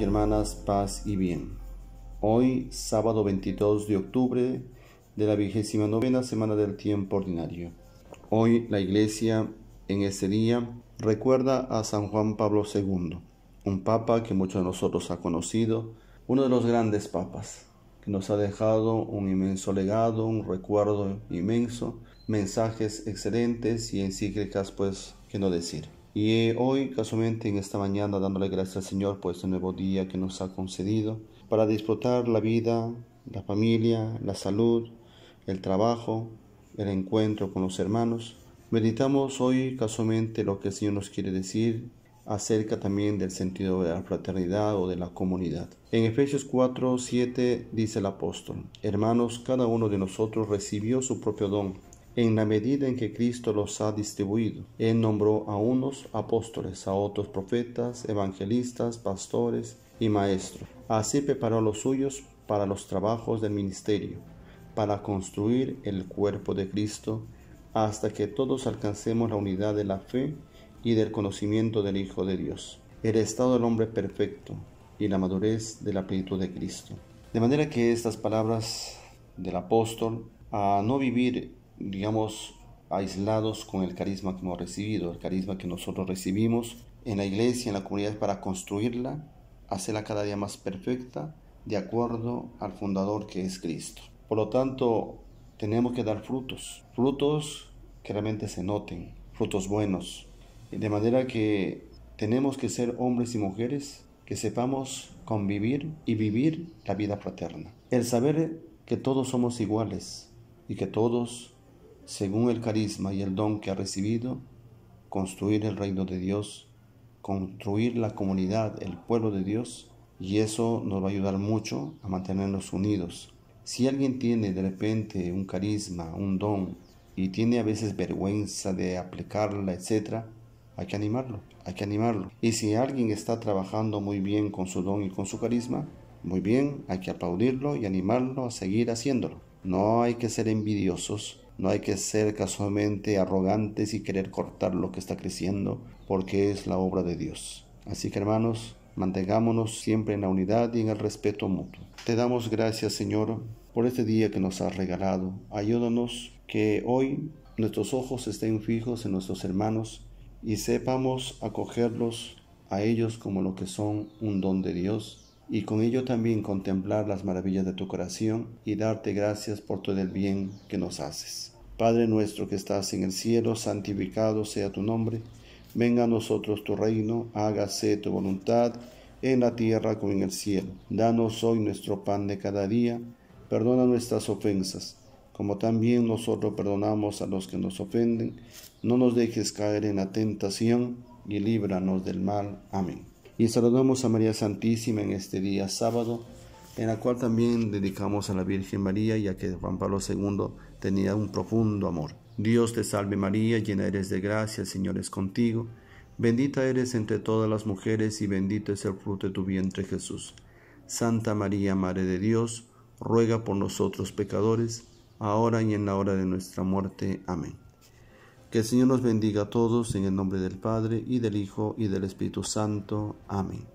y hermanas, paz y bien. Hoy, sábado 22 de octubre de la vigésima novena semana del tiempo ordinario. Hoy la Iglesia, en ese día, recuerda a San Juan Pablo II, un papa que muchos de nosotros ha conocido, uno de los grandes papas, que nos ha dejado un inmenso legado, un recuerdo inmenso, mensajes excelentes y encíclicas, pues, que no decir. Y hoy, casualmente en esta mañana, dándole gracias al Señor por este nuevo día que nos ha concedido para disfrutar la vida, la familia, la salud, el trabajo, el encuentro con los hermanos. Meditamos hoy casualmente lo que el Señor nos quiere decir acerca también del sentido de la fraternidad o de la comunidad. En Efesios 4, 7 dice el apóstol, hermanos, cada uno de nosotros recibió su propio don en la medida en que Cristo los ha distribuido. Él nombró a unos apóstoles, a otros profetas, evangelistas, pastores y maestros. Así preparó a los suyos para los trabajos del ministerio, para construir el cuerpo de Cristo, hasta que todos alcancemos la unidad de la fe y del conocimiento del Hijo de Dios, el estado del hombre perfecto y la madurez de la plenitud de Cristo. De manera que estas palabras del apóstol a no vivir digamos, aislados con el carisma que hemos recibido, el carisma que nosotros recibimos en la iglesia, en la comunidad, para construirla, hacerla cada día más perfecta, de acuerdo al fundador que es Cristo. Por lo tanto, tenemos que dar frutos, frutos que realmente se noten, frutos buenos, de manera que tenemos que ser hombres y mujeres que sepamos convivir y vivir la vida fraterna. El saber que todos somos iguales y que todos según el carisma y el don que ha recibido, construir el reino de Dios, construir la comunidad, el pueblo de Dios, y eso nos va a ayudar mucho a mantenernos unidos. Si alguien tiene de repente un carisma, un don, y tiene a veces vergüenza de aplicarla, etc., hay que animarlo, hay que animarlo. Y si alguien está trabajando muy bien con su don y con su carisma, muy bien, hay que aplaudirlo y animarlo a seguir haciéndolo. No hay que ser envidiosos no hay que ser casualmente arrogantes y querer cortar lo que está creciendo, porque es la obra de Dios. Así que hermanos, mantengámonos siempre en la unidad y en el respeto mutuo. Te damos gracias, Señor, por este día que nos has regalado. Ayúdanos que hoy nuestros ojos estén fijos en nuestros hermanos y sepamos acogerlos a ellos como lo que son un don de Dios y con ello también contemplar las maravillas de tu corazón y darte gracias por todo el bien que nos haces. Padre nuestro que estás en el cielo, santificado sea tu nombre, venga a nosotros tu reino, hágase tu voluntad en la tierra como en el cielo. Danos hoy nuestro pan de cada día, perdona nuestras ofensas, como también nosotros perdonamos a los que nos ofenden, no nos dejes caer en la tentación y líbranos del mal. Amén y saludamos a María Santísima en este día sábado, en la cual también dedicamos a la Virgen María, ya que Juan Pablo II tenía un profundo amor. Dios te salve María, llena eres de gracia, el Señor es contigo, bendita eres entre todas las mujeres y bendito es el fruto de tu vientre Jesús. Santa María, Madre de Dios, ruega por nosotros pecadores, ahora y en la hora de nuestra muerte. Amén. Que el Señor nos bendiga a todos en el nombre del Padre y del Hijo y del Espíritu Santo. Amén.